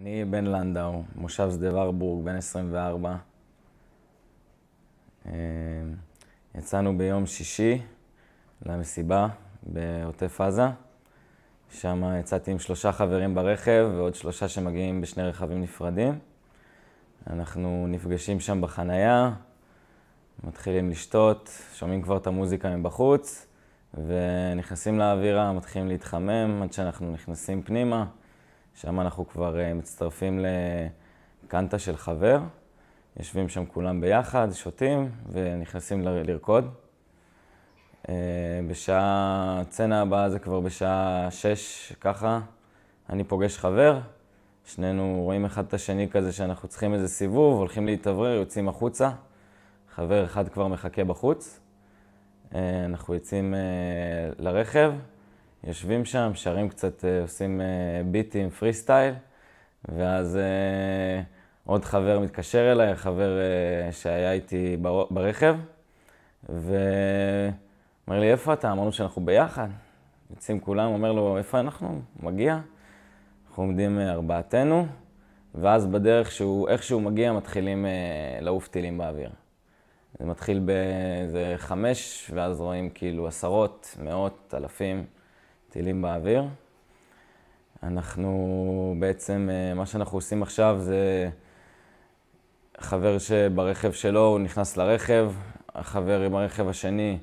אני בן לנדאו, מושב שדה ורבורג, בן 24. אה, יצאנו ביום שישי למסיבה בעוטף עזה. שם יצאתי עם שלושה חברים ברכב ועוד שלושה שמגיעים בשני רכבים נפרדים. אנחנו נפגשים שם בחנייה, מתחילים לשתות, שומעים כבר את המוזיקה מבחוץ, ונכנסים לאווירה, מתחילים להתחמם עד שאנחנו נכנסים פנימה. שם אנחנו כבר אה, מצטרפים לקנטה של חבר, יושבים שם כולם ביחד, שותים ונכנסים לרקוד. אה, בשעה, הצצנה הבאה זה כבר בשעה שש ככה, אני פוגש חבר, שנינו רואים אחד את השני כזה שאנחנו צריכים איזה סיבוב, הולכים להתאוורר, יוצאים החוצה, חבר אחד כבר מחכה בחוץ, אה, אנחנו יוצאים לרכב, יושבים שם, שרים קצת, אה, עושים אה, ביטים, פרי סטייל, ואז אה, עוד חבר מתקשר אליי, חבר שהיה איתי ברכב, ואומר לי, איפה אתה? אמרנו שאנחנו ביחד. יוצאים כולם, אומר לו, איפה אנחנו? מגיע. אנחנו עומדים ארבעתנו, ואז בדרך שהוא, איך שהוא מגיע, מתחילים לעוף טילים באוויר. זה מתחיל באיזה חמש, ואז רואים כאילו עשרות, מאות, אלפים. טילים באוויר. אנחנו בעצם, אה, מה שאנחנו עושים עכשיו זה חבר שברכב שלו, הוא נכנס לרכב, החבר עם הרכב השני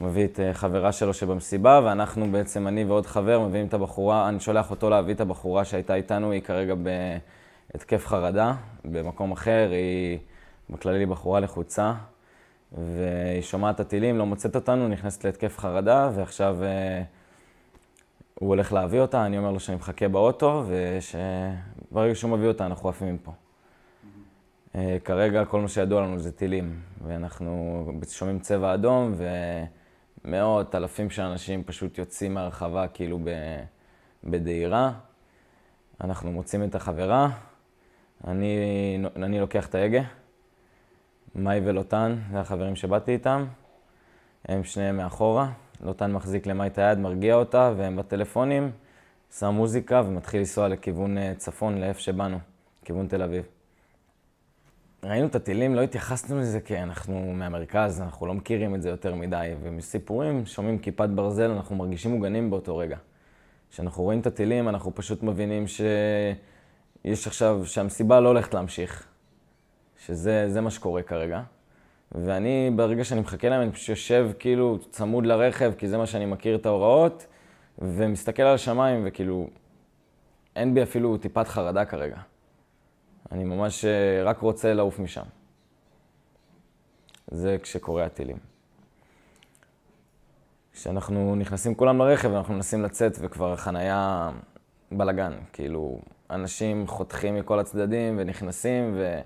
מביא את אה, חברה שלו שבמסיבה, ואנחנו בעצם, אני ועוד חבר, מביאים את הבחורה, אני שולח אותו להביא את הבחורה שהייתה איתנו, היא כרגע בהתקף חרדה, במקום אחר, היא בכללי בחורה לחוצה, והיא שומעת את הטילים, לא מוצאת אותנו, נכנסת להתקף חרדה, ועכשיו... אה, הוא הולך להביא אותה, אני אומר לו שאני מחכה באוטו, ושברגע שהוא מביא אותה אנחנו עפים מפה. Mm-hmm. אה, כרגע כל מה שידוע לנו זה טילים, ואנחנו שומעים צבע אדום, ומאות, אלפים של אנשים פשוט יוצאים מהרחבה כאילו בדהירה. אנחנו מוצאים את החברה, אני, אני לוקח את ההגה, מאי ולוטן, זה החברים שבאתי איתם, הם שניהם מאחורה. לוטן מחזיק למה את היד, מרגיע אותה, והם בטלפונים, שם מוזיקה ומתחיל לנסוע לכיוון אה, צפון, לאיפה שבאנו, כיוון תל אביב. ראינו את הטילים, לא התייחסנו לזה כי אנחנו מהמרכז, אנחנו לא מכירים את זה יותר מדי, ומסיפורים שומעים כיפת ברזל, אנחנו מרגישים מוגנים באותו רגע. כשאנחנו רואים את הטילים, אנחנו פשוט מבינים שיש עכשיו, שהמסיבה לא הולכת להמשיך, שזה מה שקורה כרגע. ואני, ברגע שאני מחכה להם, אני פשוט יושב כאילו צמוד לרכב, כי זה מה שאני מכיר את ההוראות, ומסתכל על השמיים, וכאילו, אין בי אפילו טיפת חרדה כרגע. אני ממש אה, רק רוצה לעוף משם. זה כשקורא הטילים. כשאנחנו נכנסים כולם לרכב, אנחנו מנסים לצאת, וכבר החנייה בלאגן. כאילו, אנשים חותכים מכל הצדדים ונכנסים, ו...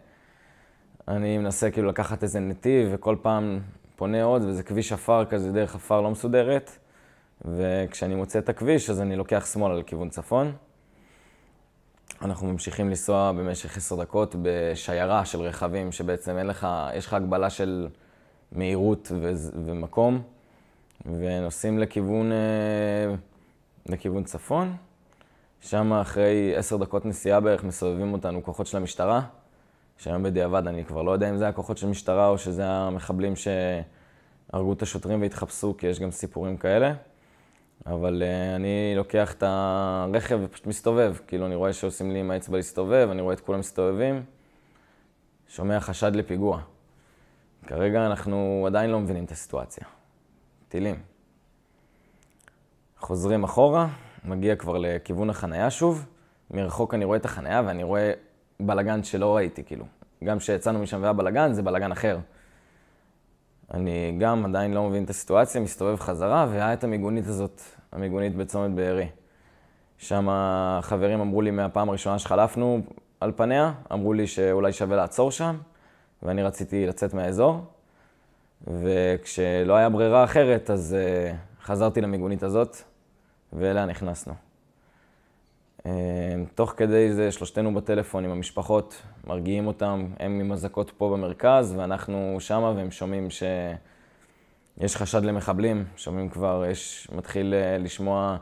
אני מנסה כאילו לקחת איזה נתיב, וכל פעם פונה עוד, וזה כביש עפר כזה, דרך עפר לא מסודרת. וכשאני מוצא את הכביש, אז אני לוקח שמאלה לכיוון צפון. אנחנו ממשיכים לנסוע במשך עשר דקות בשיירה של רכבים, שבעצם אין לך, יש לך הגבלה של מהירות ו- ומקום, ונוסעים לכיוון, אה, לכיוון צפון. שם אחרי עשר דקות נסיעה בערך מסובבים אותנו כוחות של המשטרה. שהיום בדיעבד אני כבר לא יודע אם זה הכוחות של משטרה או שזה המחבלים שהרגו את השוטרים והתחפשו, כי יש גם סיפורים כאלה. אבל uh, אני לוקח את הרכב ופשוט מסתובב. כאילו, אני רואה שעושים לי עם האצבע להסתובב, אני רואה את כולם מסתובבים, שומע חשד לפיגוע. כרגע אנחנו עדיין לא מבינים את הסיטואציה. טילים. חוזרים אחורה, מגיע כבר לכיוון החנייה שוב. מרחוק אני רואה את החנייה ואני רואה בלאגן שלא ראיתי, כאילו. גם כשיצאנו משם והיה בלאגן, זה בלאגן אחר. אני גם עדיין לא מבין את הסיטואציה, מסתובב חזרה, והיה את המיגונית הזאת, המיגונית בצומת בארי. שם החברים אמרו לי מהפעם הראשונה שחלפנו על פניה, אמרו לי שאולי שווה לעצור שם, ואני רציתי לצאת מהאזור. וכשלא היה ברירה אחרת, אז uh, חזרתי למיגונית הזאת, ואליה נכנסנו. אמ, תוך כדי זה, שלושתנו בטלפון עם המשפחות, מרגיעים אותם, הם עם אזעקות פה במרכז, ואנחנו שמה, והם שומעים שיש חשד למחבלים, שומעים כבר, יש, מתחיל אה, לשמוע,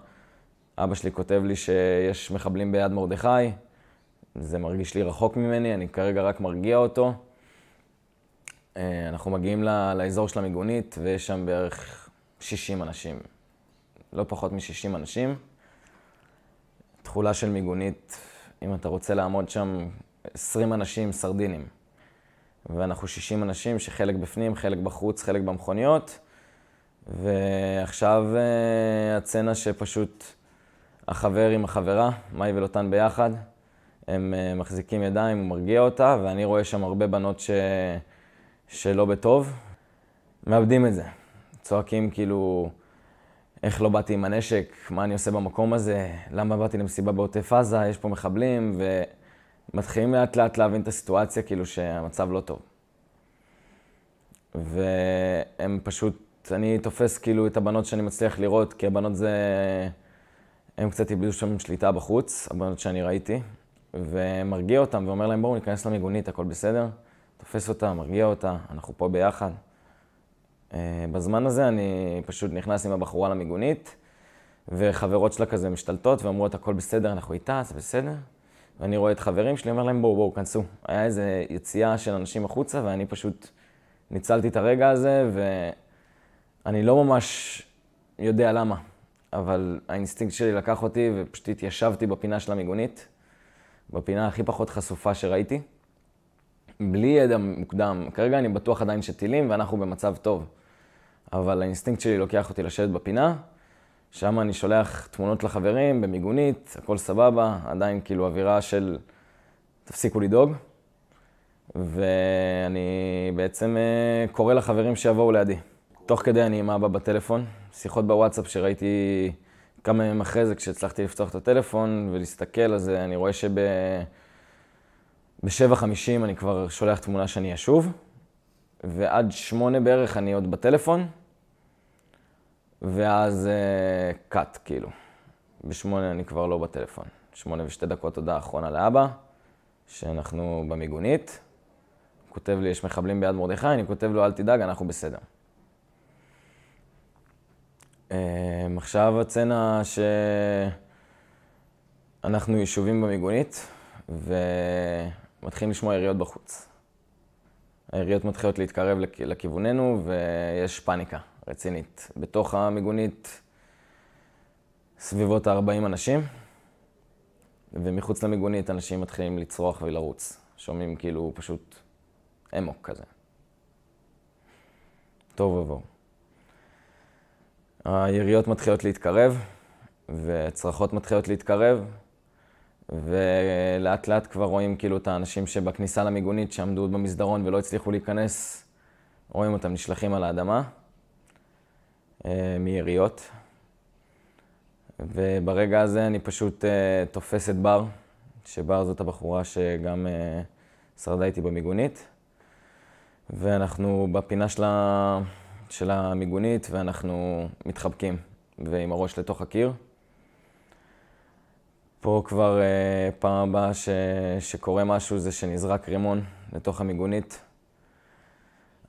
אבא שלי כותב לי שיש מחבלים ביד מרדכי, זה מרגיש לי רחוק ממני, אני כרגע רק מרגיע אותו. אה, אנחנו מגיעים לא, לאזור של המיגונית, ויש שם בערך 60 אנשים, לא פחות מ-60 אנשים. תכולה של מיגונית, אם אתה רוצה לעמוד שם 20 אנשים סרדינים. ואנחנו 60 אנשים שחלק בפנים, חלק בחוץ, חלק במכוניות. ועכשיו אה, הצצנה שפשוט החבר עם החברה, מאי ולוטן ביחד, הם אה, מחזיקים ידיים, הוא מרגיע אותה, ואני רואה שם הרבה בנות ש... שלא בטוב, מאבדים את זה. צועקים כאילו, איך לא באתי עם הנשק, מה אני עושה במקום הזה, למה באתי למסיבה בעוטף עזה, יש פה מחבלים, ומתחילים לאט לאט להבין את הסיטואציה, כאילו שהמצב לא טוב. והם פשוט, אני תופס כאילו את הבנות שאני מצליח לראות, כי הבנות זה... הם קצת איבדו שם שליטה בחוץ, הבנות שאני ראיתי, ומרגיע אותם ואומר להם, בואו ניכנס למיגונית, הכל בסדר. תופס אותה, מרגיע אותה, אנחנו פה ביחד. אה, בזמן הזה אני פשוט נכנס עם הבחורה למיגונית, וחברות שלה כזה משתלטות ואומרות, הכל בסדר, אנחנו איתה, זה בסדר. ואני רואה את חברים שלי, אומר להם, בואו, בואו, כנסו. היה איזו יציאה של אנשים החוצה, ואני פשוט ניצלתי את הרגע הזה, ואני לא ממש יודע למה. אבל האינסטינקט שלי לקח אותי, ופשוט התיישבתי בפינה של המיגונית, בפינה הכי פחות חשופה שראיתי, בלי ידע מוקדם. כרגע אני בטוח עדיין שטילים, ואנחנו במצב טוב. אבל האינסטינקט שלי לוקח אותי לשבת בפינה, שם אני שולח תמונות לחברים במיגונית, הכל סבבה, עדיין כאילו אווירה של תפסיקו לדאוג. ואני בעצם אה, קורא לחברים שיבואו לידי. תוך כדי אני עם אבא בטלפון, שיחות בוואטסאפ שראיתי כמה ימים אחרי זה, כשהצלחתי לפתוח את הטלפון ולהסתכל אז אה, אני רואה שב... ב-7.50 אני כבר שולח תמונה שאני אשוב, ועד 8 בערך אני עוד בטלפון. ואז קאט, אה, uh, כאילו. בשמונה אני כבר לא בטלפון. שמונה ושתי דקות הודעה אחרונה לאבא, שאנחנו במיגונית. הוא כותב לי, יש מחבלים ביד מרדכי, אני כותב לו, אל תדאג, אנחנו בסדר. Um, עכשיו הצצנה שאנחנו יישובים במיגונית, ומתחילים לשמוע יריות בחוץ. היריות מתחילות להתקרב לכ... לכיווננו, ויש פאניקה. רצינית. בתוך המיגונית סביבות ה-40 אנשים, ומחוץ למיגונית אנשים מתחילים לצרוח ולרוץ. שומעים כאילו פשוט אמוק כזה. טוב ובוהו. היריות מתחילות להתקרב, וצרחות מתחילות להתקרב, ולאט לאט כבר רואים כאילו את האנשים שבכניסה למיגונית שעמדו במסדרון ולא הצליחו להיכנס, רואים אותם נשלחים על האדמה. אה, מיריות. וברגע הזה אני פשוט אה, תופס את בר, שבר זאת הבחורה שגם אה, שרדה איתי במיגונית. ואנחנו בפינה שלה, של המיגונית, ואנחנו מתחבקים, ועם הראש לתוך הקיר. פה כבר אה, פעם הבאה ש, שקורה משהו זה שנזרק רימון לתוך המיגונית.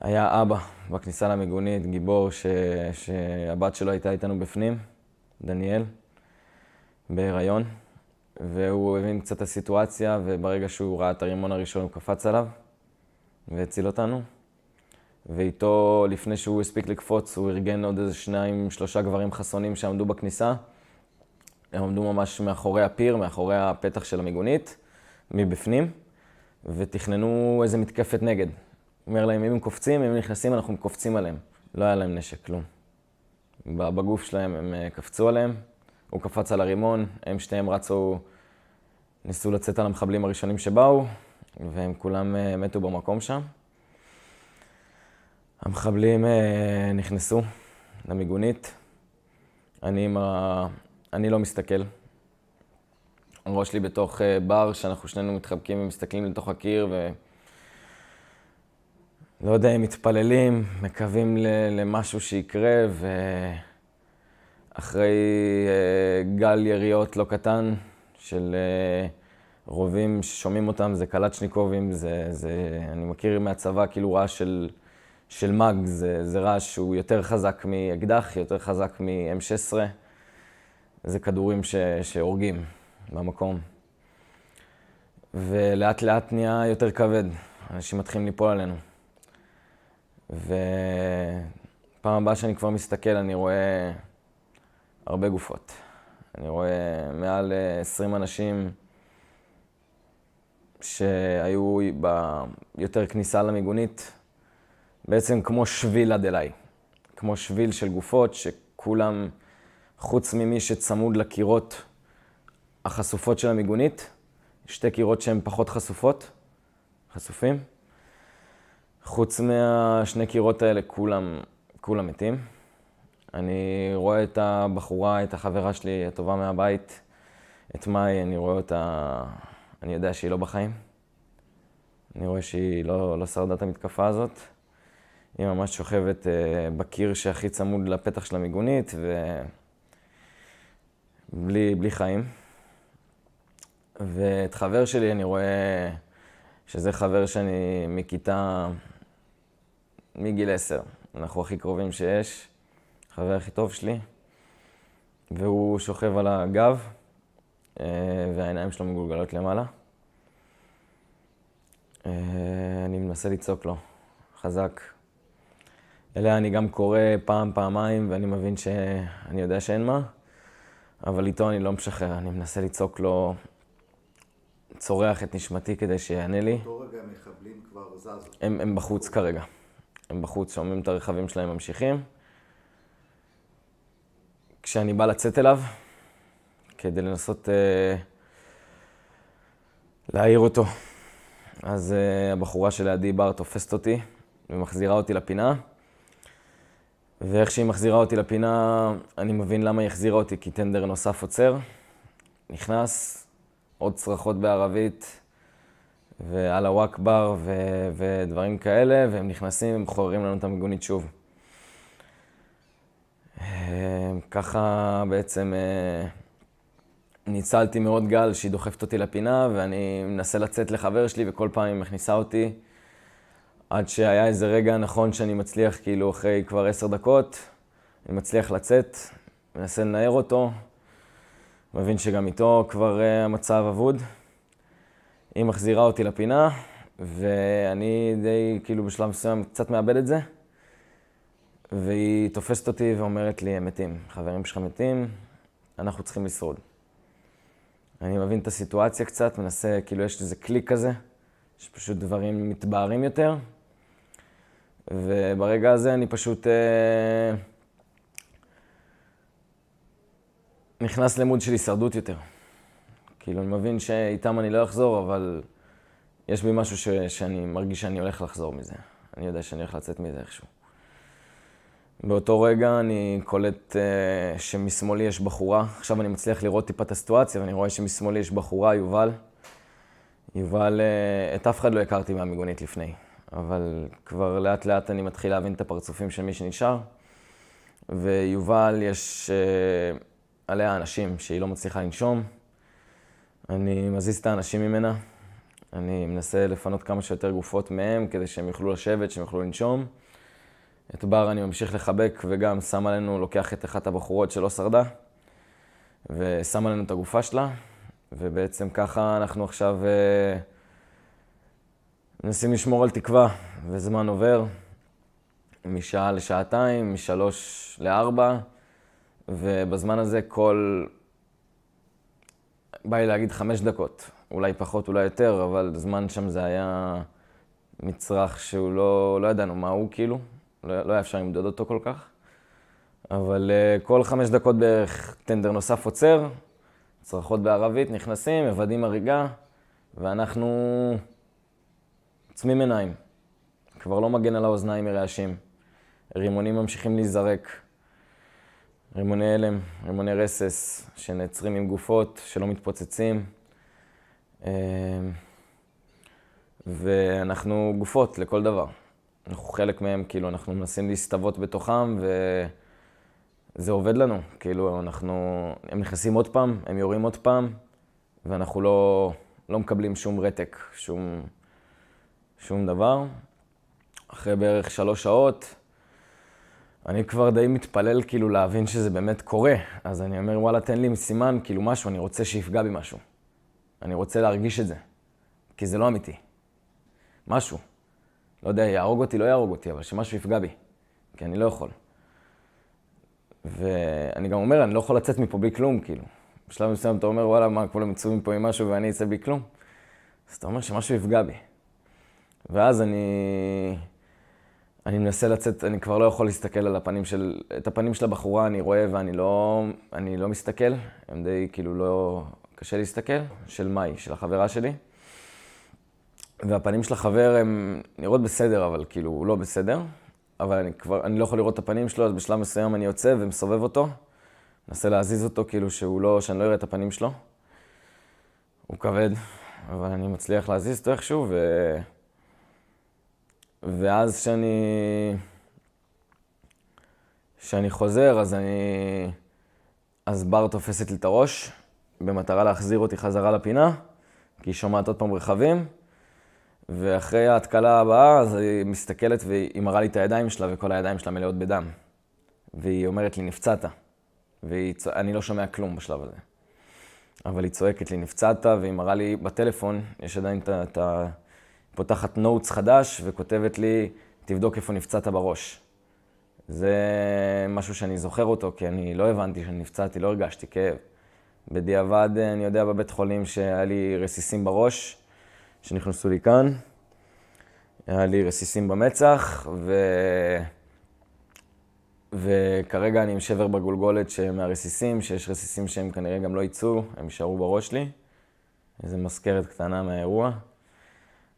היה אבא בכניסה למיגונית, גיבור, ש... שהבת שלו הייתה איתנו בפנים, דניאל, בהיריון, והוא הבין קצת את הסיטואציה, וברגע שהוא ראה את הרימון הראשון הוא קפץ עליו, והציל אותנו. ואיתו, לפני שהוא הספיק לקפוץ, הוא ארגן עוד איזה שניים, שלושה גברים חסונים שעמדו בכניסה. הם עמדו ממש מאחורי הפיר, מאחורי הפתח של המיגונית, מבפנים, ותכננו איזה מתקפת נגד. אומר להם, אם הם קופצים, אם הם נכנסים, אנחנו קופצים עליהם. לא היה להם נשק, כלום. בגוף שלהם הם אה, קפצו עליהם, הוא קפץ על הרימון, הם שניהם רצו, ניסו לצאת על המחבלים הראשונים שבאו, והם כולם אה, מתו במקום שם. המחבלים אה, נכנסו למיגונית. אני, ה... אני לא מסתכל. הראש שלי בתוך בר, שאנחנו שנינו מתחבקים ומסתכלים לתוך הקיר, ו... לא יודע אם מתפללים, מקווים למשהו שיקרה, ואחרי אה, גל יריות לא קטן של אה, רובים ששומעים אותם, זה קלצ'ניקובים, זה, זה, אני מכיר מהצבא כאילו רעש של, של מאג, זה, זה רעש שהוא יותר חזק מאקדח, יותר חזק מ-M16, זה כדורים שהורגים במקום. ולאט לאט נהיה יותר כבד, אנשים מתחילים ליפול עלינו. ופעם הבאה שאני כבר מסתכל, אני רואה הרבה גופות. אני רואה מעל 20 אה, אנשים שהיו ביותר כניסה למיגונית, בעצם כמו שביל עד אליי. כמו שביל של גופות שכולם, חוץ ממי שצמוד לקירות החשופות של המיגונית, שתי קירות שהן פחות חשופות, חשופים, חוץ מהשני קירות האלה, כולם, כולם מתים. אני רואה את הבחורה, את החברה שלי הטובה מהבית, את מאי, אני רואה אותה, אני יודע שהיא לא בחיים. אני רואה שהיא לא, לא שרדה את המתקפה הזאת. היא ממש שוכבת uh, בקיר שהכי צמוד לפתח של המיגונית, ובלי בלי חיים. ואת חבר שלי אני רואה שזה חבר שאני מכיתה מגיל עשר. אנחנו הכי קרובים שיש, חבר הכי טוב שלי, והוא שוכב על הגב, אה, והעיניים שלו מגולגלות למעלה. אה, אני מנסה לצעוק לו, חזק. אליה אני גם קורא פעם, פעמיים, ואני מבין שאני יודע שאין מה, אבל איתו אני לא משחרר, אני מנסה לצעוק לו, צורח את נשמתי כדי שיענה לי. באותו רגע המחבלים כבר זזו. הם, הם בחוץ כרגע. הם בחוץ, שומעים את הרכבים שלהם, ממשיכים. כשאני בא לצאת אליו, כדי לנסות אה, להעיר אותו, אז אה, הבחורה שלידי בר תופסת אותי ומחזירה אותי לפינה. ואיך שהיא מחזירה אותי לפינה, אני מבין למה היא החזירה אותי, כי טנדר נוסף עוצר. נכנס, עוד צרחות בערבית, ואללה וואכבר ו- ודברים כאלה, והם נכנסים ומחוררים לנו את המיגונית שוב. אה, ככה בעצם אה, ניצלתי מאוד גל שהיא דוחפת אותי לפינה, ואני מנסה לצאת לחבר שלי, וכל פעם היא מכניסה אותי, עד שהיה איזה רגע נכון שאני מצליח, כאילו אחרי כבר עשר דקות, אני מצליח לצאת, מנסה לנער אותו, מבין שגם איתו כבר אה, המצב אבוד. היא מחזירה אותי לפינה, ואני די, כאילו, בשלב מסוים קצת מאבד את זה. והיא תופסת אותי ואומרת לי, הם מתים, חברים שלך מתים, אנחנו צריכים לשרוד. אני מבין את הסיטואציה קצת, מנסה, כאילו, יש איזה קליק כזה, שפשוט דברים מתבהרים יותר, וברגע הזה אני פשוט אה, נכנס למוד של הישרדות יותר. כאילו, אני מבין שאיתם אני לא אחזור, אבל יש בי משהו ש, שאני מרגיש שאני הולך לחזור מזה. אני יודע שאני הולך לצאת מזה איכשהו. באותו רגע אני קולט uh, שמשמאלי יש בחורה. עכשיו אני מצליח לראות טיפה את הסיטואציה, ואני רואה שמשמאלי יש בחורה, יובל. יובל, uh, את אף אחד לא הכרתי מהמיגונית לפני, אבל כבר לאט לאט אני מתחיל להבין את הפרצופים של מי שנשאר. ויובל, יש uh, עליה אנשים שהיא לא מצליחה לנשום. אני מזיז את האנשים ממנה, אני מנסה לפנות כמה שיותר גופות מהם כדי שהם יוכלו לשבת, שהם יוכלו לנשום. את בר אני ממשיך לחבק וגם שם עלינו, לוקח את אחת הבחורות שלא שרדה, ושם עלינו את הגופה שלה, ובעצם ככה אנחנו עכשיו אה, מנסים לשמור על תקווה, וזמן עובר, משעה לשעתיים, משלוש לארבע, ובזמן הזה כל בא לי להגיד חמש דקות. אולי פחות, אולי יותר, אבל זמן שם זה היה מצרך שהוא לא, לא ידענו מה הוא כאילו. לא, לא היה אפשר למדוד אותו כל כך. אבל uh, כל חמש דקות בערך טנדר נוסף עוצר, צרחות בערבית, נכנסים, מוודאים הריגה, ואנחנו עוצמים עיניים. כבר לא מגן על האוזניים מרעשים. רימונים ממשיכים להיזרק. רימוני הלם, רימוני רסס שנעצרים עם גופות, שלא מתפוצצים. אמ, ואנחנו גופות לכל דבר. אנחנו חלק מהם, כאילו, אנחנו מנסים להסתוות בתוכם, וזה עובד לנו. כאילו, אנחנו... הם נכנסים עוד פעם, הם יורים עוד פעם, ואנחנו לא, לא מקבלים שום רתק, שום, שום דבר. אחרי בערך שלוש שעות, אני כבר די מתפלל כאילו להבין שזה באמת קורה, אז אני אומר, וואלה, תן לי סימן, כאילו משהו, אני רוצה שיפגע בי משהו. אני רוצה להרגיש את זה, כי זה לא אמיתי. משהו. לא יודע, יהרוג אותי, לא יהרוג אותי, אבל שמשהו יפגע בי, כי אני לא יכול. ואני גם אומר, אני לא יכול לצאת מפה בלי כלום, כאילו. בשלב מסוים אתה אומר, וואלה, מה, כולם יצאו מפה עם משהו ואני אצא בלי כלום? אז אתה אומר שמשהו יפגע בי. ואז אני... אני מנסה לצאת, אני כבר לא יכול להסתכל על הפנים של... את הפנים של הבחורה אני רואה ואני לא, אני לא מסתכל, הם די כאילו לא... קשה להסתכל, של מאי, של החברה שלי. והפנים של החבר הם נראות בסדר, אבל כאילו הוא לא בסדר. אבל אני כבר, אני לא יכול לראות את הפנים שלו, אז בשלב מסוים אני יוצא ומסובב אותו. מנסה להזיז אותו כאילו שהוא לא, שאני לא אראה את הפנים שלו. הוא כבד, אבל אני מצליח להזיז אותו איכשהו, ו... ואז כשאני... כשאני חוזר, אז אני... אז בר תופסת לי את הראש, במטרה להחזיר אותי חזרה לפינה, כי היא שומעת עוד פעם רכבים, ואחרי ההתקלה הבאה, אז היא מסתכלת והיא מראה לי את הידיים שלה, וכל הידיים שלה מלאות בדם. והיא אומרת לי, נפצעת. ואני לא שומע כלום בשלב הזה. אבל היא צועקת לי, נפצעת, והיא מראה לי בטלפון, יש עדיין את ה... פותחת נוטס חדש וכותבת לי, תבדוק איפה נפצעת בראש. זה משהו שאני זוכר אותו, כי אני לא הבנתי שנפצעתי, לא הרגשתי כאב. בדיעבד אני יודע בבית חולים שהיה לי רסיסים בראש, שנכנסו לי כאן. היה לי רסיסים במצח, ו... וכרגע אני עם שבר בגולגולת מהרסיסים, שיש רסיסים שהם כנראה גם לא יצאו, הם יישארו בראש לי. איזה מזכרת קטנה מהאירוע.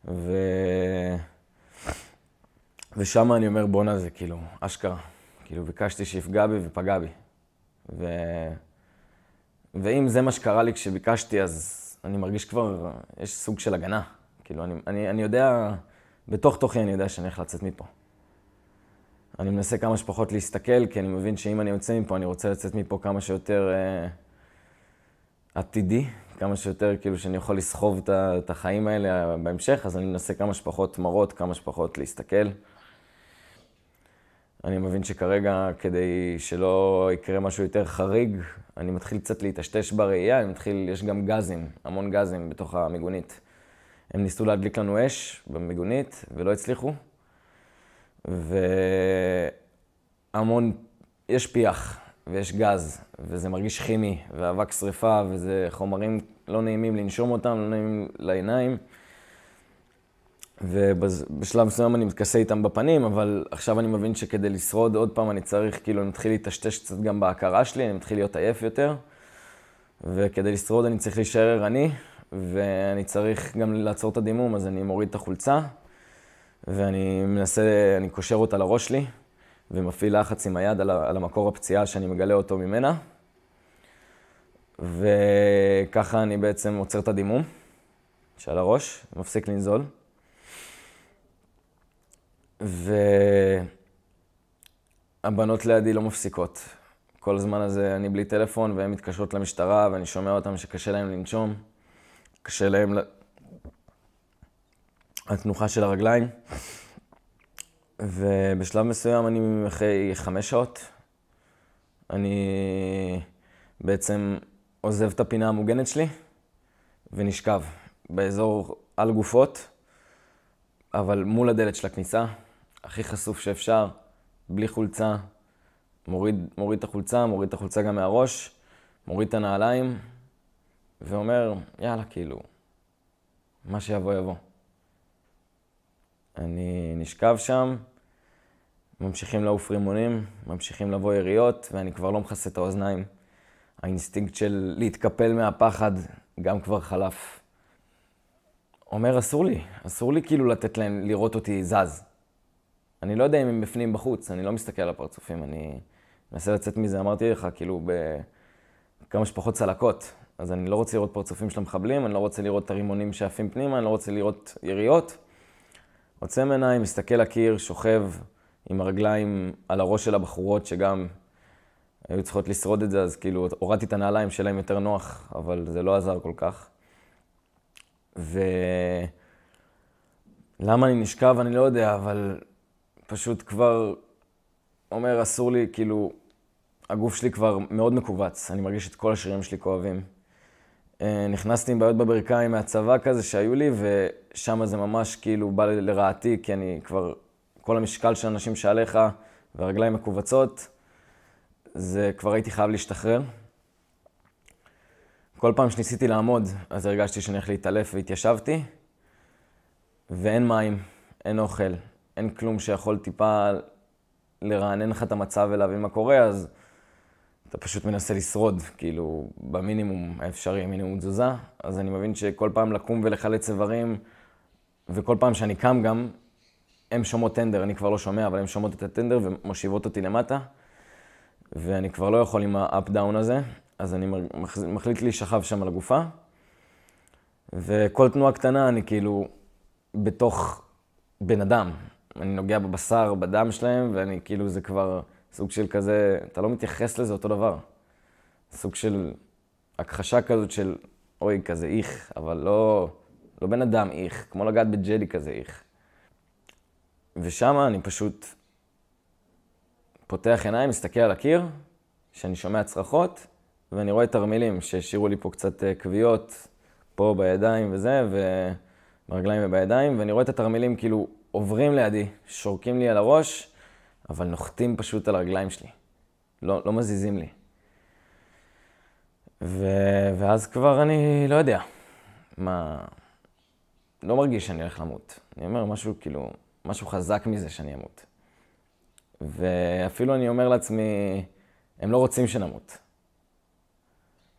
ו... ושם אני אומר, בואנה זה כאילו, אשכרה. כאילו, ביקשתי שיפגע בי ופגע בי. ו... ואם זה מה שקרה לי כשביקשתי, אז אני מרגיש כבר, יש סוג של הגנה. כאילו, אני, אני, אני יודע, בתוך תוכי אני יודע שאני הולך לצאת מפה. אני מנסה כמה שפחות להסתכל, כי אני מבין שאם אני יוצא מפה, אני רוצה לצאת מפה כמה שיותר אה, עתידי, כמה שיותר, כאילו, שאני יכול לסחוב את החיים האלה אה, בהמשך, אז אני מנסה כמה שפחות מראות, כמה שפחות להסתכל. אני מבין שכרגע, כדי שלא יקרה משהו יותר חריג, אני מתחיל קצת להיטשטש בראייה, אני מתחיל, יש גם גזים, המון גזים בתוך המיגונית. הם ניסו להדליק לנו אש במיגונית, ולא הצליחו. והמון, יש פיח. ויש גז, וזה מרגיש כימי, ואבק שריפה, וזה חומרים לא נעימים לנשום אותם, לא נעימים לעיניים. ובשלב מסוים אני מתכסה איתם בפנים, אבל עכשיו אני מבין שכדי לשרוד עוד פעם אני צריך, כאילו, אני מתחיל להיטשטש קצת גם בהכרה שלי, אני מתחיל להיות עייף יותר, וכדי לשרוד אני צריך להישאר ערני, ואני צריך גם לעצור את הדימום, אז אני מוריד את החולצה, ואני מנסה, אני קושר אותה לראש שלי, ומפעיל לחץ עם היד על המקור הפציעה שאני מגלה אותו ממנה, וככה אני בעצם עוצר את הדימום שעל הראש, מפסיק לנזול. והבנות לידי לא מפסיקות. כל הזמן הזה אני בלי טלפון, והן מתקשרות למשטרה, ואני שומע אותן שקשה להן לנשום, קשה להן... התנוחה של הרגליים. ובשלב מסוים אני אחרי חמש שעות, אני בעצם עוזב את הפינה המוגנת שלי ונשכב באזור על גופות, אבל מול הדלת של הכניסה, הכי חשוף שאפשר, בלי חולצה, מוריד, מוריד את החולצה, מוריד את החולצה גם מהראש, מוריד את הנעליים, ואומר, יאללה, כאילו, מה שיבוא יבוא. אני נשכב שם, ממשיכים לעוף רימונים, ממשיכים לבוא יריות, ואני כבר לא מכסה את האוזניים. האינסטינקט של להתקפל מהפחד גם כבר חלף. אומר, אסור לי, אסור לי כאילו לתת להם לראות אותי זז. אני לא יודע אם הם בפנים בחוץ, אני לא מסתכל על הפרצופים, אני מנסה לצאת מזה, אמרתי לך, כאילו, בכמה שפחות צלקות. אז אני לא רוצה לראות פרצופים של המחבלים, אני לא רוצה לראות את הרימונים שעפים פנימה, אני לא רוצה לראות יריות. עוצם עיניים, מסתכל לקיר, שוכב עם הרגליים על הראש של הבחורות, שגם היו צריכות לשרוד את זה, אז כאילו הורדתי את הנעליים שלהם יותר נוח, אבל זה לא עזר כל כך. ולמה אני נשכב, אני לא יודע, אבל פשוט כבר אומר, אסור לי, כאילו, הגוף שלי כבר מאוד מכווץ, אני מרגיש את כל השרירים שלי כואבים. אה, נכנסתי עם בעיות בברכיים מהצבא כזה שהיו לי, ושם זה ממש כאילו בא לרעתי, כי אני כבר, כל המשקל של אנשים שעליך והרגליים מכווצות, זה כבר הייתי חייב להשתחרר. כל פעם שניסיתי לעמוד, אז הרגשתי שאני הולך להתעלף והתיישבתי, ואין מים, אין אוכל, אין כלום שיכול טיפה לרענן לך את המצב ולהבין מה קורה, אז... אתה פשוט מנסה לשרוד, כאילו, במינימום האפשרי, מינימום תזוזה. אז אני מבין שכל פעם לקום ולחלץ איברים, וכל פעם שאני קם גם, הן שומעות טנדר, אני כבר לא שומע, אבל הן שומעות את הטנדר ומושיבות אותי למטה, ואני כבר לא יכול עם האפ-דאון הזה, אז אני מחליט להישכב שם על הגופה, וכל תנועה קטנה אני כאילו בתוך בן אדם. אני נוגע בבשר, בדם שלהם, ואני כאילו, זה כבר... סוג של כזה, אתה לא מתייחס לזה אותו דבר. סוג של הכחשה כזאת של, אוי, כזה איך, אבל לא, לא בן אדם איך, כמו לגעת בג'די כזה איך. ושם אני פשוט פותח עיניים, מסתכל על הקיר, שאני שומע צרחות, ואני רואה תרמילים שהשאירו לי פה קצת אה, כוויות, פה בידיים וזה, וברגליים ובידיים, ואני רואה את התרמילים כאילו עוברים לידי, שורקים לי על הראש, אבל נוחתים פשוט על הרגליים שלי. לא, לא מזיזים לי. ו... ואז כבר אני לא יודע. מה... לא מרגיש שאני הולך למות. אני אומר משהו כאילו, משהו חזק מזה שאני אמות. ואפילו אני אומר לעצמי, הם לא רוצים שנמות.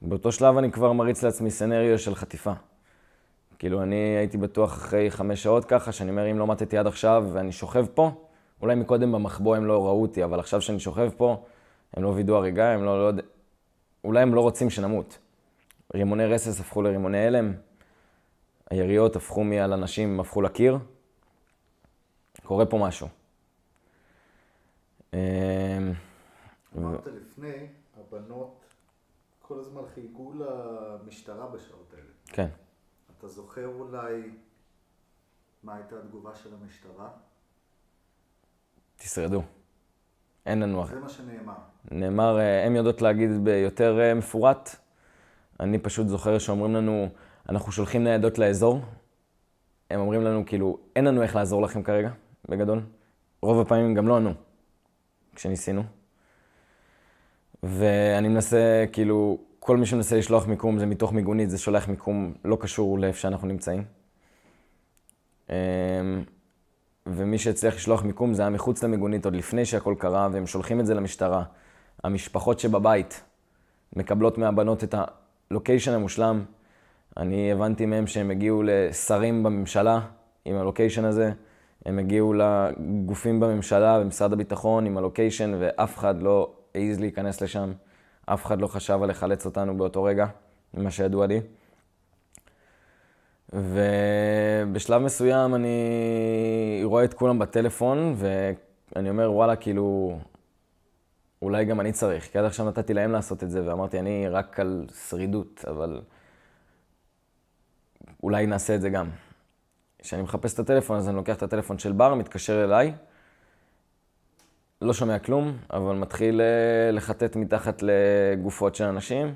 באותו שלב אני כבר מריץ לעצמי סנריו של חטיפה. כאילו, אני הייתי בטוח אחרי חמש שעות ככה, שאני אומר, אם לא מתתי עד עכשיו ואני שוכב פה, אולי מקודם במחבוא הם לא ראו אותי, אבל עכשיו שאני שוכב פה, הם לא וידאו הריגה, הם לא, לא יודע... אולי הם לא רוצים שנמות. רימוני רסס הפכו לרימוני הלם, היריות הפכו מעל אנשים, הפכו לקיר. קורה פה משהו. אמ, אמרת לפני, הבנות כל הזמן חייגו למשטרה בשעות האלה. כן. אתה זוכר אולי מה הייתה התגובה של המשטרה? תשרדו. אין לנו... זה מה שנאמר. נאמר, הן אה, יודעות להגיד ביותר אה, מפורט. אני פשוט זוכר שאומרים לנו, אנחנו שולחים ניידות לאזור. הם אומרים לנו, כאילו, אין לנו איך לעזור לכם כרגע, בגדול. רוב הפעמים גם לא ענו, כשניסינו. ואני מנסה, כאילו, כל מי שמנסה לשלוח מיקום זה מתוך מיגונית, זה שולח מיקום לא קשור לאיפה שאנחנו נמצאים. אמ, ומי שהצליח לשלוח מיקום זה היה מחוץ למיגונית עוד לפני שהכל קרה, והם שולחים את זה למשטרה. המשפחות שבבית מקבלות מהבנות את הלוקיישן המושלם. אני הבנתי מהם שהם הגיעו לשרים בממשלה עם הלוקיישן הזה, הם הגיעו לגופים בממשלה, במשרד הביטחון, עם הלוקיישן, ואף אחד לא העז להיכנס לשם, אף אחד לא חשב על לחלץ אותנו באותו רגע, ממה שידוע לי. ובשלב מסוים אני רואה את כולם בטלפון, ואני אומר, וואלה, כאילו, אולי גם אני צריך. כי עד עכשיו נתתי להם לעשות את זה, ואמרתי, אני רק על שרידות, אבל אולי נעשה את זה גם. כשאני מחפש את הטלפון, אז אני לוקח את הטלפון של בר, מתקשר אליי, לא שומע כלום, אבל מתחיל אה, לחטט מתחת לגופות של אנשים.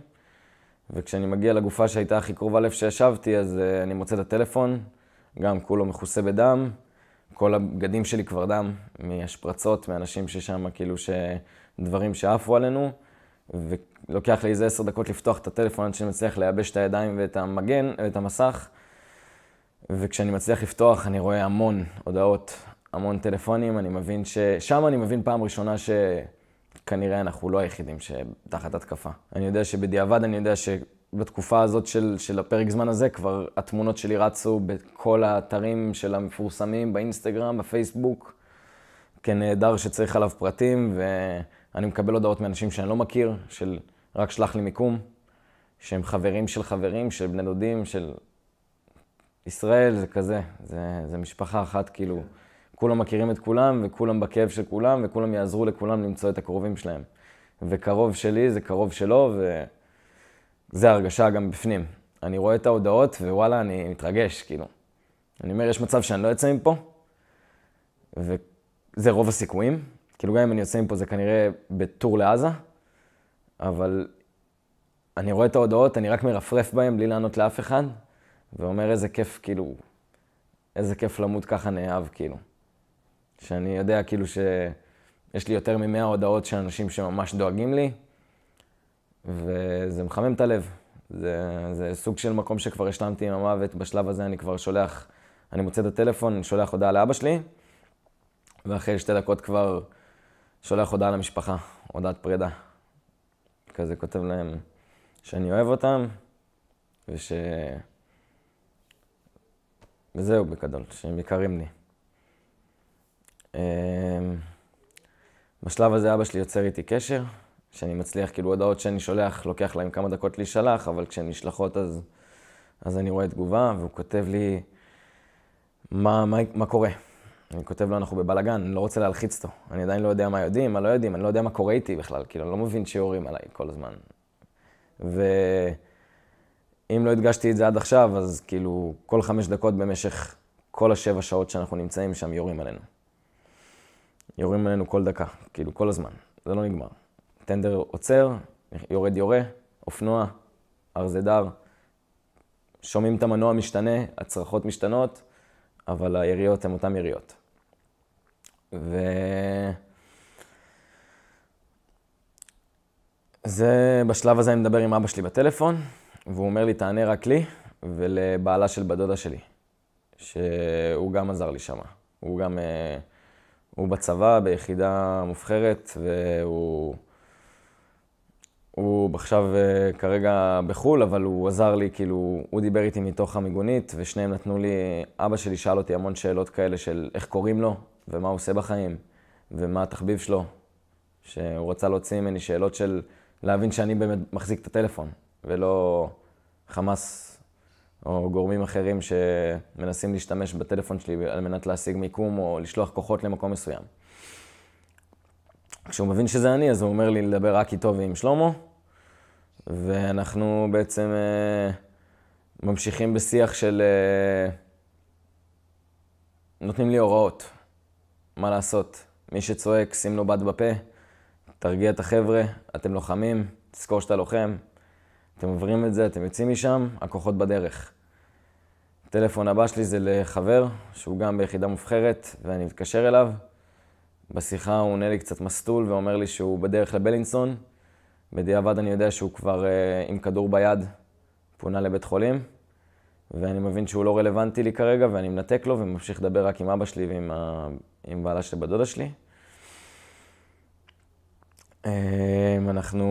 וכשאני מגיע לגופה שהייתה הכי קרובה לב שישבתי, אז uh, אני מוצא את הטלפון, גם כולו מכוסה בדם. כל הבגדים שלי כבר דם, מהשפרצות, מאנשים ששם, כאילו, שדברים שעפו עלינו. ולוקח לי איזה עשר דקות לפתוח את הטלפון עד שאני מצליח לייבש את הידיים ואת המגן, ואת המסך. וכשאני מצליח לפתוח, אני רואה המון הודעות, המון טלפונים. אני מבין ש... שם אני מבין פעם ראשונה ש... כנראה אנחנו לא היחידים שתחת התקפה. אני יודע שבדיעבד, אני יודע שבתקופה הזאת של, של הפרק זמן הזה, כבר התמונות שלי רצו בכל האתרים של המפורסמים, באינסטגרם, בפייסבוק, כנעדר שצריך עליו פרטים, ואני מקבל הודעות מאנשים שאני לא מכיר, של רק שלח לי מיקום, שהם חברים של חברים, של בני דודים, של... ישראל זה כזה, זה, זה משפחה אחת, כאילו... כולם מכירים את כולם, וכולם בכאב של כולם, וכולם יעזרו לכולם למצוא את הקרובים שלהם. וקרוב שלי זה קרוב שלו, וזה הרגשה גם בפנים. אני רואה את ההודעות, ווואלה, אני מתרגש, כאילו. אני אומר, יש מצב שאני לא יוצא מפה, וזה רוב הסיכויים. כאילו, גם אם אני יוצא מפה זה כנראה בטור לעזה, אבל אני רואה את ההודעות, אני רק מרפרף בהן בלי לענות לאף אחד, ואומר, איזה כיף, כאילו, איזה כיף למות ככה נאהב, כאילו. שאני יודע כאילו שיש לי יותר ממאה הודעות של אנשים שממש דואגים לי, וזה מחמם את הלב. זה, זה סוג של מקום שכבר השלמתי עם המוות, בשלב הזה אני כבר שולח, אני מוצא את הטלפון, אני שולח הודעה לאבא שלי, ואחרי שתי דקות כבר שולח הודעה למשפחה, הודעת פרידה. כזה כותב להם שאני אוהב אותם, וש... וזהו בגדול, שהם יקרים לי. אמ, בשלב הזה אבא שלי יוצר איתי קשר, שאני מצליח, כאילו הודעות שאני שולח, לוקח להם כמה דקות להישלח, אבל כשהן נשלחות אז, אז אני רואה תגובה, והוא כותב לי מה, מה, מה קורה. אני כותב לו, אנחנו בבלאגן, אני לא רוצה להלחיץ אותו. אני עדיין לא יודע מה יודעים, מה לא יודעים, אני לא יודע מה קורה איתי בכלל, כאילו, אני לא מבין שיורים עליי כל הזמן. ואם לא הדגשתי את זה עד עכשיו, אז כאילו, כל חמש דקות במשך כל השבע שעות שאנחנו נמצאים שם, יורים עלינו. יורים עלינו כל דקה, כאילו כל הזמן, זה לא נגמר. טנדר עוצר, יורד יורה, אופנוע, ארזדר, שומעים את המנוע משתנה, הצרחות משתנות, אבל היריות הן אותן יריות. ו... זה, בשלב הזה אני מדבר עם אבא שלי בטלפון, והוא אומר לי, תענה רק לי ולבעלה של בת דודה שלי, שהוא גם עזר לי שמה. הוא גם... Uh, הוא בצבא ביחידה מובחרת, והוא... הוא עכשיו אה, כרגע בחו"ל, אבל הוא עזר לי, כאילו, הוא דיבר איתי מתוך המיגונית, ושניהם נתנו לי, אבא שלי שאל אותי המון שאלות כאלה של איך קוראים לו, ומה הוא עושה בחיים, ומה התחביב שלו, שהוא רצה להוציא ממני שאלות של להבין שאני באמת מחזיק את הטלפון, ולא חמאס או גורמים אחרים שמנסים להשתמש בטלפון שלי על מנת להשיג מיקום או לשלוח כוחות למקום מסוים. כשהוא מבין שזה אני, אז הוא אומר לי לדבר רק איתו ועם שלמה, ואנחנו בעצם אה, ממשיכים בשיח של... אה, נותנים לי הוראות, מה לעשות. מי שצועק, שים לו בד בפה, תרגיע את החבר'ה, אתם לוחמים, תזכור שאתה לוחם, אתם עוברים את זה, אתם יוצאים משם, הכוחות בדרך. הטלפון הבא שלי זה לחבר, שהוא גם ביחידה מובחרת, ואני מתקשר אליו. בשיחה הוא עונה לי קצת מסטול ואומר לי שהוא בדרך לבלינסון. בדיעבד אני יודע שהוא כבר אה, עם כדור ביד פונה לבית חולים, ואני מבין שהוא לא רלוונטי לי כרגע, ואני מנתק לו וממשיך לדבר רק עם אבא שלי ועם ה... עם בעלה של בת דודה שלי. אה, אנחנו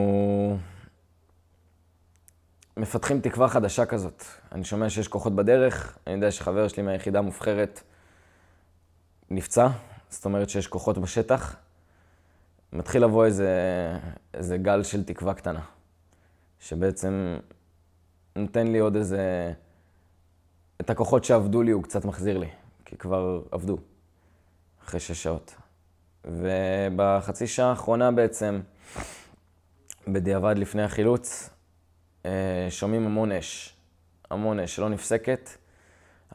מפתחים תקווה חדשה כזאת. אני שומע שיש כוחות בדרך, אני יודע שחבר שלי מהיחידה המובחרת נפצע, זאת אומרת שיש כוחות בשטח. מתחיל לבוא איזה, איזה גל של תקווה קטנה, שבעצם נותן לי עוד איזה... את הכוחות שעבדו לי הוא קצת מחזיר לי, כי כבר עבדו, אחרי שש שעות. ובחצי שעה האחרונה בעצם, בדיעבד לפני החילוץ, אה, שומעים המון אש, המון אש שלא נפסקת,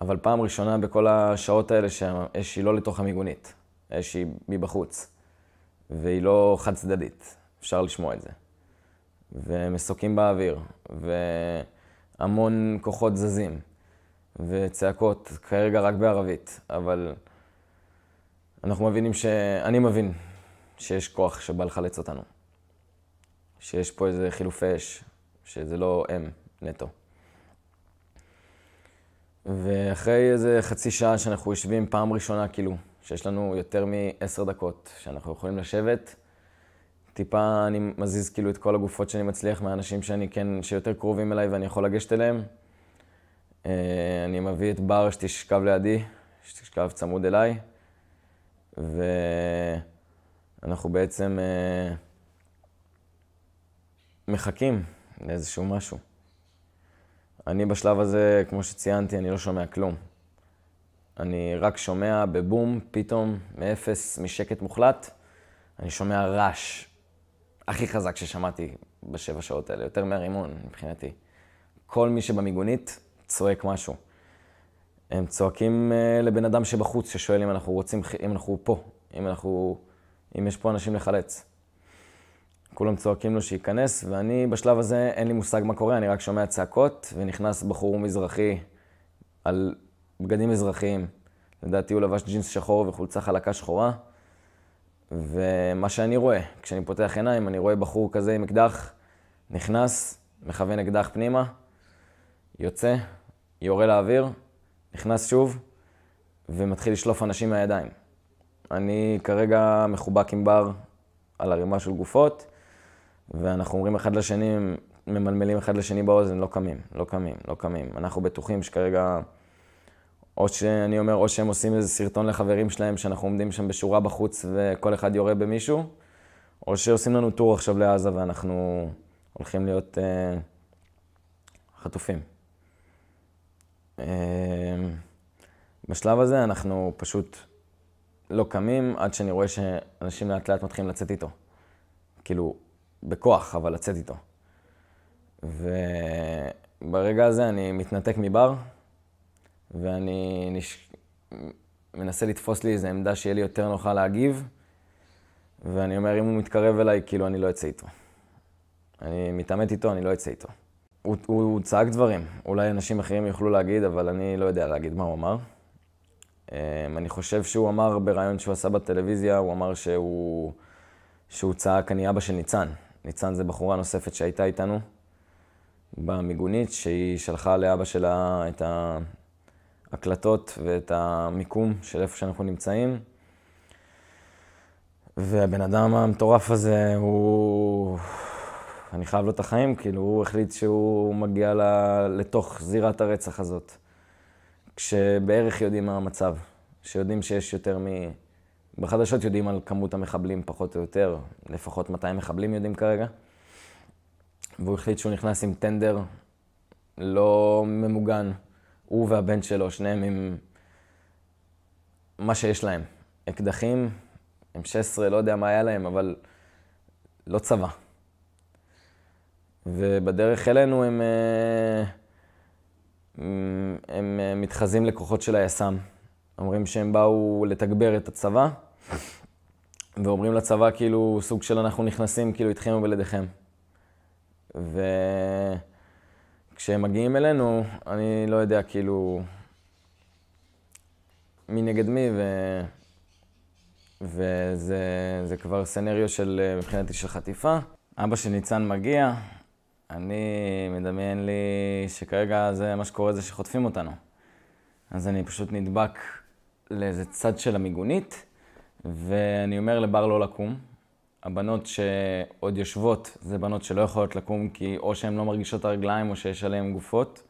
אבל פעם ראשונה בכל השעות האלה שהאש היא לא לתוך המיגונית, האש היא מבחוץ, והיא לא חד צדדית, אפשר לשמוע את זה. ומסוקים באוויר, והמון כוחות זזים, וצעקות, כרגע רק בערבית, אבל אנחנו מבינים ש... אני מבין שיש כוח שבא לחלץ אותנו, שיש פה איזה חילופי אש, שזה לא הם נטו. ואחרי איזה חצי שעה שאנחנו יושבים פעם ראשונה, כאילו, שיש לנו יותר מעשר דקות, שאנחנו יכולים לשבת, טיפה אני מזיז כאילו את כל הגופות שאני מצליח מהאנשים שאני כן, שיותר קרובים אליי ואני יכול לגשת אליהם. אה, אני מביא את בר שתשכב לידי, שתשכב צמוד אליי, ואנחנו בעצם אה, מחכים לאיזשהו משהו. אני בשלב הזה, כמו שציינתי, אני לא שומע כלום. אני רק שומע בבום, פתאום, מאפס, משקט מוחלט, אני שומע רעש הכי חזק ששמעתי בשבע שעות האלה, יותר מהרימון מבחינתי. כל מי שבמיגונית צועק משהו. הם צועקים אה, לבן אדם שבחוץ, ששואל אם אנחנו רוצים, אם אנחנו פה, אם אנחנו, אם יש פה אנשים לחלץ. כולם צועקים לו שייכנס, ואני בשלב הזה אין לי מושג מה קורה, אני רק שומע צעקות, ונכנס בחור מזרחי על בגדים אזרחיים. לדעתי הוא לבש ג'ינס שחור וחולצה חלקה שחורה. ומה שאני רואה, כשאני פותח עיניים, אני רואה בחור כזה עם אקדח, נכנס, מכוון אקדח פנימה, יוצא, יורה לאוויר, נכנס שוב, ומתחיל לשלוף אנשים מהידיים. אני כרגע מחובק עם בר על ערימה של גופות, ואנחנו אומרים אחד לשני, ממלמלים אחד לשני באוזן, לא קמים, לא קמים, לא קמים. אנחנו בטוחים שכרגע, או שאני אומר, או שהם עושים איזה סרטון לחברים שלהם, שאנחנו עומדים שם בשורה בחוץ וכל אחד יורה במישהו, או שעושים לנו טור עכשיו לעזה ואנחנו הולכים להיות אה, חטופים. אה, בשלב הזה אנחנו פשוט לא קמים עד שאני רואה שאנשים לאט לאט מתחילים לצאת איתו. כאילו, בכוח, אבל לצאת איתו. וברגע הזה אני מתנתק מבר, ואני נש... מנסה לתפוס לי איזו עמדה שיהיה לי יותר נוחה להגיב, ואני אומר, אם הוא מתקרב אליי, כאילו אני לא אצא איתו. אני מתעמת איתו, אני לא אצא איתו. הוא, הוא, הוא צעק דברים, אולי אנשים אחרים יוכלו להגיד, אבל אני לא יודע להגיד מה הוא אמר. Um, אני חושב שהוא אמר בריאיון שהוא עשה בטלוויזיה, הוא אמר שהוא, שהוא צעק, אני אבא של ניצן. ניצן זה בחורה נוספת שהייתה איתנו במיגונית, שהיא שלחה לאבא שלה את ההקלטות ואת המיקום של איפה שאנחנו נמצאים. והבן אדם המטורף הזה, הוא... אני חייב לו את החיים, כאילו, הוא החליט שהוא מגיע ל... לתוך זירת הרצח הזאת. כשבערך יודעים מה המצב, שיודעים שיש יותר מ... בחדשות יודעים על כמות המחבלים פחות או יותר, לפחות 200 מחבלים יודעים כרגע. והוא החליט שהוא נכנס עם טנדר לא ממוגן, הוא והבן שלו, שניהם עם מה שיש להם. אקדחים, M16, לא יודע מה היה להם, אבל לא צבא. ובדרך אלינו הם, אה, הם, הם אה, מתחזים לכוחות של היס"מ. אומרים שהם באו לתגבר את הצבא, ואומרים לצבא כאילו סוג של אנחנו נכנסים כאילו איתכם ובלעדיכם. וכשהם מגיעים אלינו, אני לא יודע כאילו מי נגד מי, ו... וזה כבר סנריו של, מבחינתי, של חטיפה. אבא של ניצן מגיע, אני מדמיין לי שכרגע זה מה שקורה זה שחוטפים אותנו. אז אני פשוט נדבק לאיזה צד של המיגונית, ואני אומר לבר לא לקום. הבנות שעוד יושבות זה בנות שלא יכולות לקום, כי או שהן לא מרגישות את הרגליים או שיש עליהן גופות,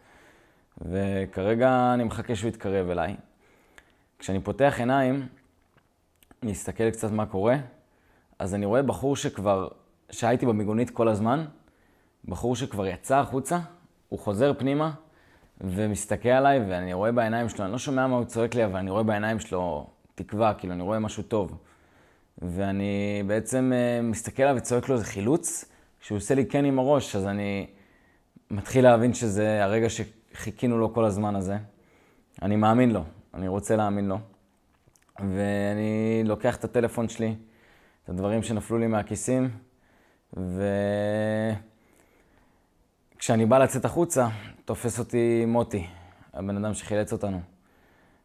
וכרגע אני מחכה שהוא יתקרב אליי. כשאני פותח עיניים, אני אסתכל קצת מה קורה, אז אני רואה בחור שכבר, שהייתי במיגונית כל הזמן, בחור שכבר יצא החוצה, הוא חוזר פנימה, ומסתכל עליי, ואני רואה בעיניים שלו, אני לא שומע מה הוא צועק לי, אבל אני רואה בעיניים שלו תקווה, כאילו, אני רואה משהו טוב. ואני בעצם אה, מסתכל עליו וצועק לו איזה חילוץ, שהוא עושה לי כן עם הראש, אז אני מתחיל להבין שזה הרגע שחיכינו לו כל הזמן הזה. אני מאמין לו, אני רוצה להאמין לו. ואני לוקח את הטלפון שלי, את הדברים שנפלו לי מהכיסים, ו... כשאני בא לצאת החוצה, תופס אותי מוטי, הבן אדם שחילץ אותנו.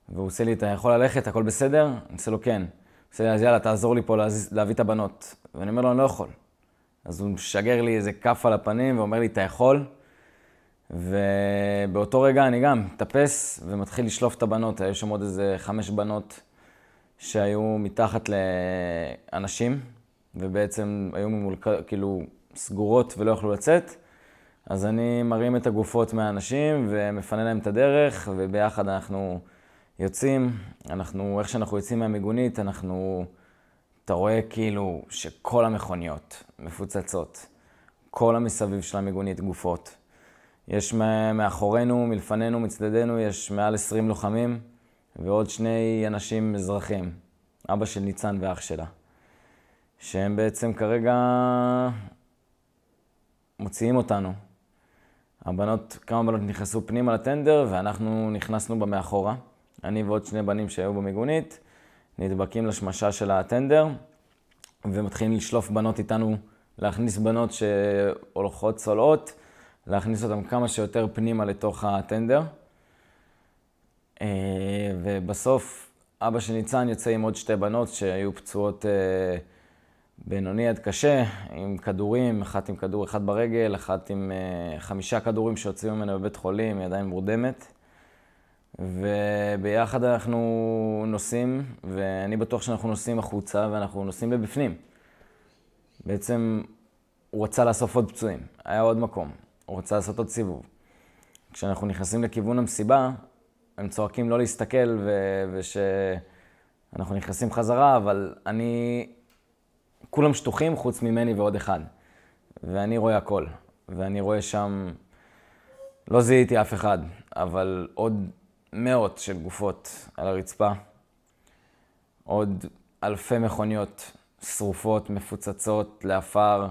והוא עושה לי, אתה יכול ללכת, הכל בסדר? אני עושה לו, כן. הוא עושה לי, אז יאללה, תעזור לי פה להזיז, להביא את הבנות. ואני אומר לו, אני לא יכול. אז הוא משגר לי איזה כף על הפנים ואומר לי, אתה יכול? ובאותו רגע אני גם מטפס ומתחיל לשלוף את הבנות. היו שם עוד איזה חמש בנות שהיו מתחת לאנשים, ובעצם היו ממולכ... כאילו סגורות ולא יכלו לצאת. אז אני מרים את הגופות מהאנשים ומפנה להם את הדרך, וביחד אנחנו יוצאים. אנחנו, איך שאנחנו יוצאים מהמיגונית, אנחנו... אתה רואה כאילו שכל המכוניות מפוצצות. כל המסביב של המיגונית גופות. יש מאחורינו, מלפנינו, מצדדינו, יש מעל 20 לוחמים ועוד שני אנשים אזרחים, אבא של ניצן ואח שלה, שהם בעצם כרגע מוציאים אותנו הבנות, כמה בנות נכנסו פנימה לטנדר, ואנחנו נכנסנו בה מאחורה. אני ועוד שני בנים שהיו במיגונית, נדבקים לשמשה של הטנדר, ומתחילים לשלוף בנות איתנו, להכניס בנות שהולכות צולעות, להכניס אותן כמה שיותר פנימה לתוך הטנדר. אה, ובסוף, אבא של ניצן יוצא עם עוד שתי בנות שהיו פצועות... אה, בינוני עד קשה, עם כדורים, אחת עם כדור אחד ברגל, אחת עם uh, חמישה כדורים שהוציאו ממנו בבית חולים, היא עדיין מורדמת. וביחד אנחנו נוסעים, ואני בטוח שאנחנו נוסעים החוצה ואנחנו נוסעים לבפנים. בעצם הוא רצה לאסוף עוד פצועים, היה עוד מקום, הוא רצה לעשות עוד סיבוב. כשאנחנו נכנסים לכיוון המסיבה, הם צועקים לא להסתכל ו... ושאנחנו נכנסים חזרה, אבל אני כולם שטוחים חוץ ממני ועוד אחד. ואני רואה הכל. ואני רואה שם, לא זיהיתי אף אחד, אבל עוד מאות של גופות על הרצפה, עוד אלפי מכוניות שרופות, מפוצצות לעפר,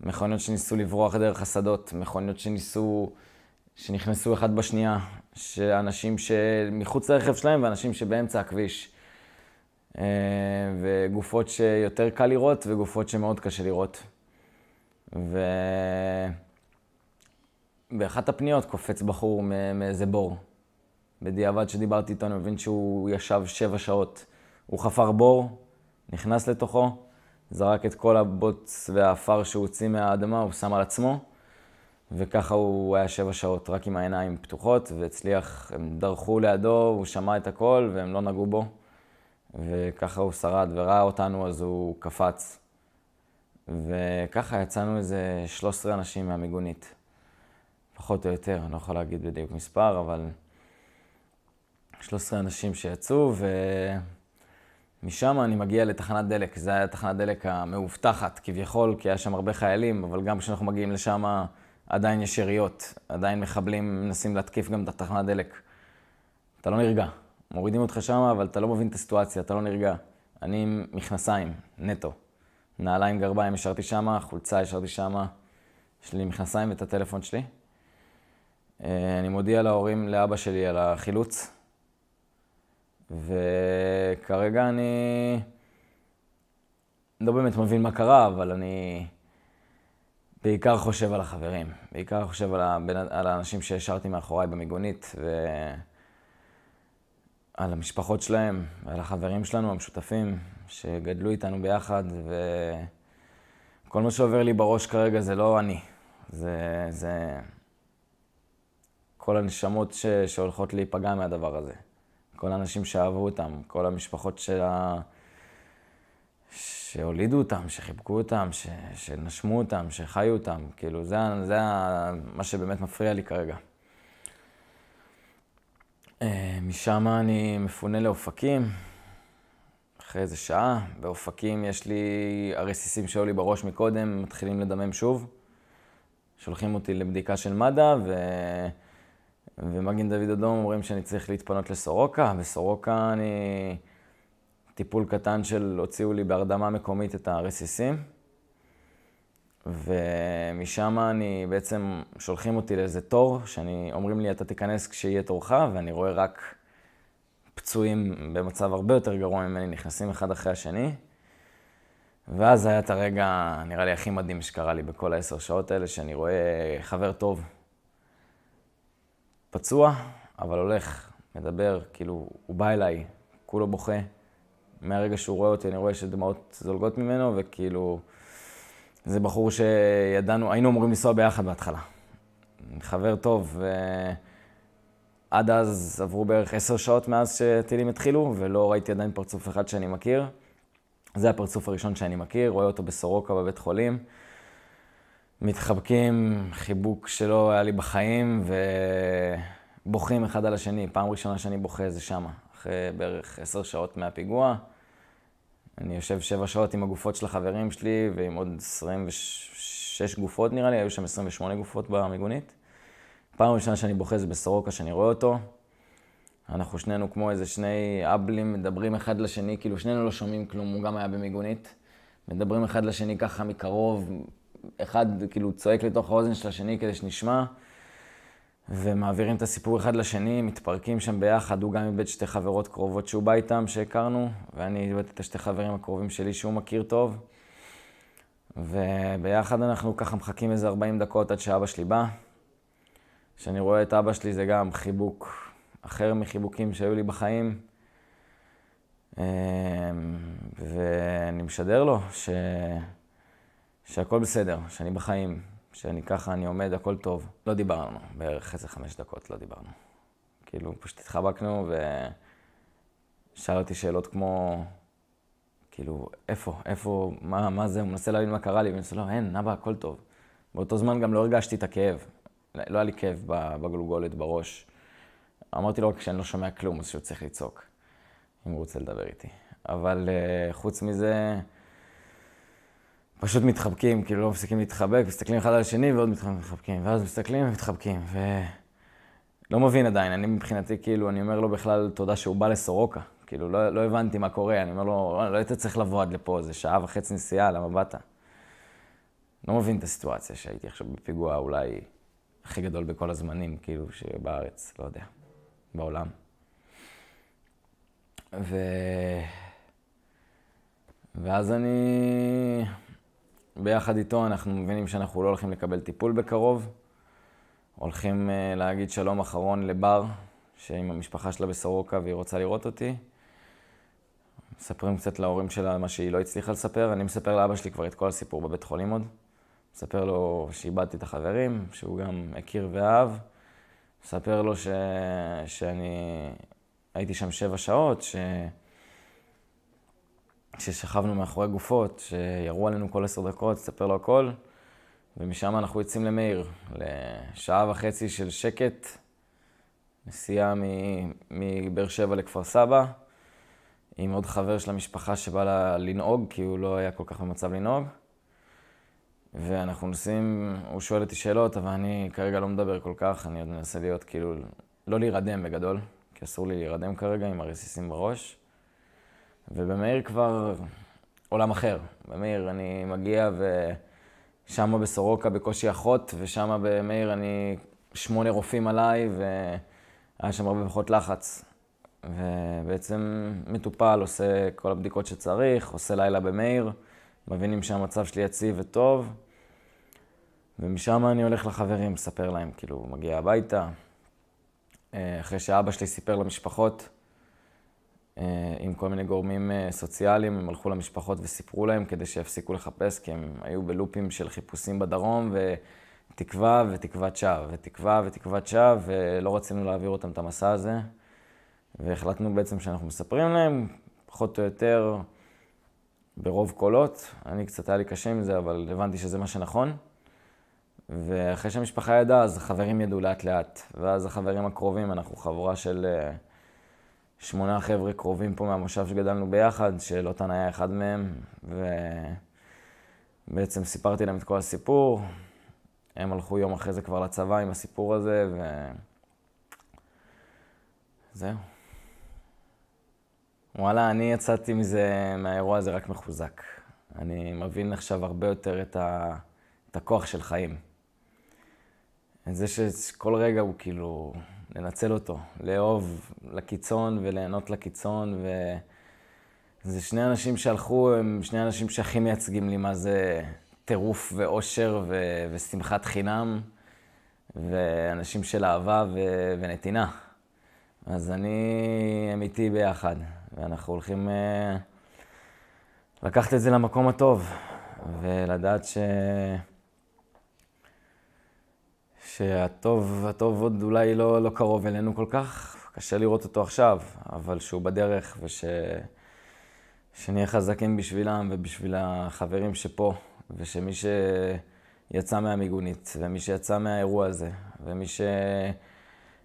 מכוניות שניסו לברוח דרך השדות, מכוניות שניסו, שנכנסו אחד בשנייה, שאנשים שמחוץ לרכב שלהם ואנשים שבאמצע הכביש. אה, וגופות שיותר קל לראות וגופות שמאוד קשה לראות. ובאחת הפניות קופץ בחור מאיזה בור. בדיעבד שדיברתי איתו, אני מבין שהוא ישב שבע שעות. הוא חפר בור, נכנס לתוכו, זרק את כל הבוץ והעפר שהוא הוציא מהאדמה, הוא שם על עצמו, וככה הוא היה שבע שעות, רק עם העיניים פתוחות, והצליח, הם דרכו לידו, הוא שמע את הכל, והם לא נגעו בו. וככה הוא שרד וראה אותנו, אז הוא קפץ. וככה יצאנו איזה 13 אנשים מהמיגונית. פחות או יותר, אני לא יכול להגיד בדיוק מספר, אבל 13 אנשים שיצאו, ומשם אני מגיע לתחנת דלק. זו הייתה תחנת דלק המאובטחת כביכול, כי היה שם הרבה חיילים, אבל גם כשאנחנו מגיעים לשם עדיין יש יריות, עדיין מחבלים מנסים להתקיף גם את התחנת דלק. אתה לא נרגע. מורידים אותך שמה, אבל אתה לא מבין את הסיטואציה, אתה לא נרגע. אני עם מכנסיים, נטו. נעליים, גרביים, השארתי שמה, חולצה השארתי שמה. יש לי מכנסיים ואת הטלפון שלי. אה, אני מודיע להורים, לאבא שלי, על החילוץ. וכרגע אני לא באמת מבין מה קרה, אבל אני בעיקר חושב על החברים. בעיקר חושב על, הבנ... על האנשים שהשארתי מאחוריי במיגונית, ו... על המשפחות שלהם, על החברים שלנו המשותפים, שגדלו איתנו ביחד, וכל מה שעובר לי בראש כרגע זה לא אני, זה... זה... כל הנשמות ש... שהולכות להיפגע מהדבר הזה. כל האנשים שאהבו אותם, כל המשפחות שלה... שהולידו אותם, שחיבקו אותם, ש... שנשמו אותם, שחיו אותם. כאילו, זה, זה מה שבאמת מפריע לי כרגע. אה, משם אני מפונה לאופקים, אחרי איזה שעה. באופקים יש לי, הרסיסים שהיו לי בראש מקודם מתחילים לדמם שוב. שולחים אותי לבדיקה של מד"א, ו... ומגן דוד אדום אומרים שאני צריך להתפנות לסורוקה. בסורוקה אני... טיפול קטן של הוציאו לי בהרדמה מקומית את הרסיסים. ומשם אני בעצם, שולחים אותי לאיזה תור, שאני, אומרים לי, אתה תיכנס כשיהיה תורך, ואני רואה רק פצועים במצב הרבה יותר גרוע ממני, נכנסים אחד אחרי השני. ואז היה את הרגע, נראה לי, הכי מדהים שקרה לי בכל העשר שעות האלה, שאני רואה חבר טוב, פצוע, אבל הולך, מדבר, כאילו, הוא בא אליי, כולו בוכה. מהרגע שהוא רואה אותי, אני רואה שדמעות זולגות ממנו, וכאילו, זה בחור שידענו, היינו אמורים לנסוע ביחד בהתחלה. חבר טוב, ועד אז עברו בערך עשר שעות מאז שטילים התחילו, ולא ראיתי עדיין פרצוף אחד שאני מכיר. זה הפרצוף הראשון שאני מכיר, רואה אותו בסורוקה בבית חולים. מתחבקים, חיבוק שלא היה לי בחיים, ובוכים אחד על השני. פעם ראשונה שאני בוכה זה שמה, אחרי בערך עשר שעות מהפיגוע. אני יושב שבע שעות עם הגופות של החברים שלי ועם עוד 26 גופות נראה לי, היו שם 28 גופות במיגונית. פעם ראשונה שאני בוכה זה בסורוקה שאני רואה אותו. אנחנו שנינו כמו איזה שני אבלים מדברים אחד לשני, כאילו שנינו לא שומעים כלום, הוא גם היה במיגונית. מדברים אחד לשני ככה מקרוב, אחד כאילו צועק לתוך האוזן של השני כדי שנשמע. ומעבירים את הסיפור אחד לשני, מתפרקים שם ביחד, הוא גם איבד שתי חברות קרובות שהוא בא איתם, שהכרנו, ואני איבד את השתי חברים הקרובים שלי שהוא מכיר טוב. וביחד אנחנו ככה מחכים איזה 40 דקות עד שאבא שלי בא. כשאני רואה את אבא שלי זה גם חיבוק אחר מחיבוקים שהיו לי בחיים. אמ, ואני משדר לו ש... שהכל בסדר, שאני בחיים, שאני ככה, אני עומד, הכל טוב. לא דיברנו, בערך איזה חמש דקות לא דיברנו. כאילו, פשוט התחבקנו ושאל אותי שאלות כמו, כאילו, איפה, איפה, מה, מה זה, הוא מנסה להבין מה קרה לי, ואני אומר לא, אין, אבא, הכל טוב. באותו זמן גם לא הרגשתי את הכאב. לא היה לי כאב בגולגולת, בראש. אמרתי לו רק שאני לא שומע כלום, אז שהוא צריך לצעוק, אם הוא רוצה לדבר איתי. אבל uh, חוץ מזה, פשוט מתחבקים, כאילו לא מפסיקים להתחבק, מסתכלים אחד על השני ועוד מתחבקים, ואז מסתכלים ומתחבקים, ו... לא מבין עדיין, אני מבחינתי, כאילו, אני אומר לו בכלל תודה שהוא בא לסורוקה. כאילו, לא, לא הבנתי מה קורה, אני אומר לו, לא, לא היית צריך לבוא עד לפה, זה שעה וחצי נסיעה, למה באת? לא מבין את הסיטואציה שהייתי עכשיו בפיגוע אולי הכי גדול בכל הזמנים, כאילו, שבארץ, לא יודע, בעולם. ו... ואז אני... ביחד איתו אנחנו מבינים שאנחנו לא הולכים לקבל טיפול בקרוב. הולכים אה, להגיד שלום אחרון לבר, שעם המשפחה שלה בסורוקה והיא רוצה לראות אותי. מספרים קצת להורים שלה מה שהיא לא הצליחה לספר. אני מספר לאבא שלי כבר את כל הסיפור בבית חולים עוד. מספר לו שאיבדתי את החברים, שהוא גם הכיר ואהב. מספר לו ש... שאני הייתי שם שבע שעות, ש... ששכבנו מאחורי גופות, שירו עלינו כל עשר דקות, תספר לו הכל, ומשם אנחנו יוצאים למאיר, לשעה וחצי של שקט, נסיעה מבאר שבע לכפר סבא, עם עוד חבר של המשפחה שבא לה לנהוג, כי הוא לא היה כל כך במצב לנהוג. ואנחנו נוסעים, הוא שואל אותי שאלות, אבל אני כרגע לא מדבר כל כך, אני עוד מנסה להיות כאילו, לא להירדם בגדול, כי אסור לי להירדם כרגע עם הרסיסים בראש. ובמאיר כבר עולם אחר. במאיר אני מגיע ושמה בסורוקה בקושי אחות, ושמה במאיר אני שמונה רופאים עליי, והיה שם הרבה פחות לחץ. ובעצם מטופל עושה כל הבדיקות שצריך, עושה לילה במאיר, מבינים שהמצב שלי יציב וטוב, ומשם אני הולך לחברים, מספר להם, כאילו, מגיע הביתה. אה, אחרי שאבא שלי סיפר למשפחות, אה, עם כל מיני גורמים אה, סוציאליים, הם הלכו למשפחות וסיפרו להם כדי שיפסיקו לחפש, כי הם היו בלופים של חיפושים בדרום, ותקווה ותקוות שווא, ותקווה ותקוות שווא, ולא רצינו להעביר אותם את המסע הזה. והחלטנו בעצם שאנחנו מספרים להם, פחות או יותר ברוב קולות. אני קצת היה לי קשה עם זה, אבל הבנתי שזה מה שנכון. ואחרי שהמשפחה ידעה, אז החברים ידעו לאט-לאט. ואז החברים הקרובים, אנחנו חבורה של... Uh, שמונה חבר'ה קרובים פה מהמושב שגדלנו ביחד, שלוטן היה אחד מהם, ובעצם סיפרתי להם את כל הסיפור. הם הלכו יום אחרי זה כבר לצבא עם הסיפור הזה, ו... זהו. וואלה, אני יצאתי מזה, מהאירוע הזה רק מחוזק. אני מבין עכשיו הרבה יותר את, ה... את הכוח של חיים. את זה שכל רגע הוא כאילו, לנצל אותו, לאהוב לקיצון וליהנות לקיצון, וזה שני אנשים שהלכו, הם שני אנשים שהכי מייצגים לי מה זה טירוף ואושר ו- ושמחת חינם, ואנשים של אהבה ו- ונתינה. אז אני, אמיתי ביחד, ואנחנו הולכים אה, לקחת את זה למקום הטוב, ולדעת ש... שהטוב, הטוב עוד אולי לא, לא קרוב אלינו כל כך, קשה לראות אותו עכשיו, אבל שהוא בדרך וש... שנהיה חזקים בשבילם ובשביל החברים שפה, ושמי שיצא מהמיגונית, ומי שיצא מהאירוע הזה, ומי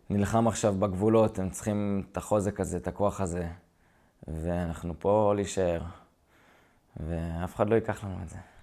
שנלחם עכשיו בגבולות, הם צריכים את החוזק הזה, את הכוח הזה, ואנחנו פה להישאר, ואף אחד לא ייקח לנו את זה.